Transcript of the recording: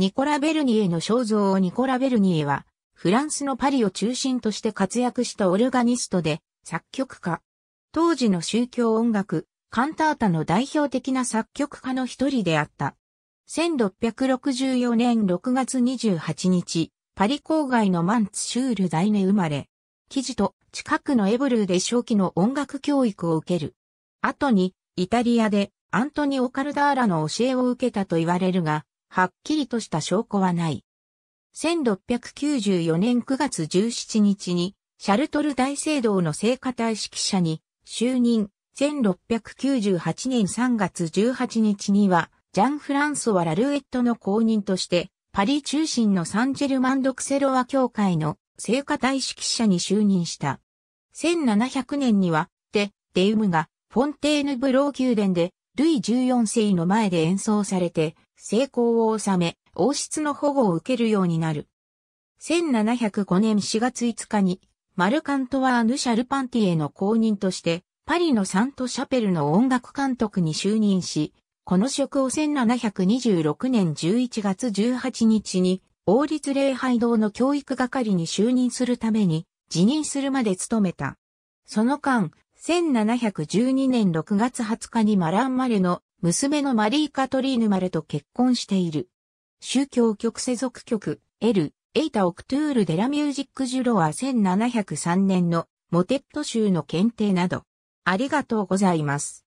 ニコラ・ベルニエの肖像をニコラ・ベルニエは、フランスのパリを中心として活躍したオルガニストで、作曲家。当時の宗教音楽、カンタータの代表的な作曲家の一人であった。1664年6月28日、パリ郊外のマンツシュール大ネ生まれ、記事と近くのエブルーで正期の音楽教育を受ける。後に、イタリアでアントニオ・カルダーラの教えを受けたと言われるが、はっきりとした証拠はない。1694年9月17日に、シャルトル大聖堂の聖火大指揮者に就任、1698年3月18日には、ジャン・フランソワ・ラルエットの公認として、パリ中心のサンジェルマン・ドクセロワ協会の聖火大指揮者に就任した。1700年には、デ・デウムがフォンテーヌブロー宮殿でルイ14世の前で演奏されて、成功を収め、王室の保護を受けるようになる。1705年4月5日に、マルカントワーヌ・シャルパンティエの公認として、パリのサント・シャペルの音楽監督に就任し、この職を1726年11月18日に、王立礼拝堂の教育係に就任するために、辞任するまで務めた。その間、1712年6月20日にマラン・マレの娘のマリー・カトリーヌ・マレと結婚している。宗教局世俗局、ル・エイタ・オクトゥール・デラ・ミュージック・ジュロは1703年のモテット州の検定など。ありがとうございます。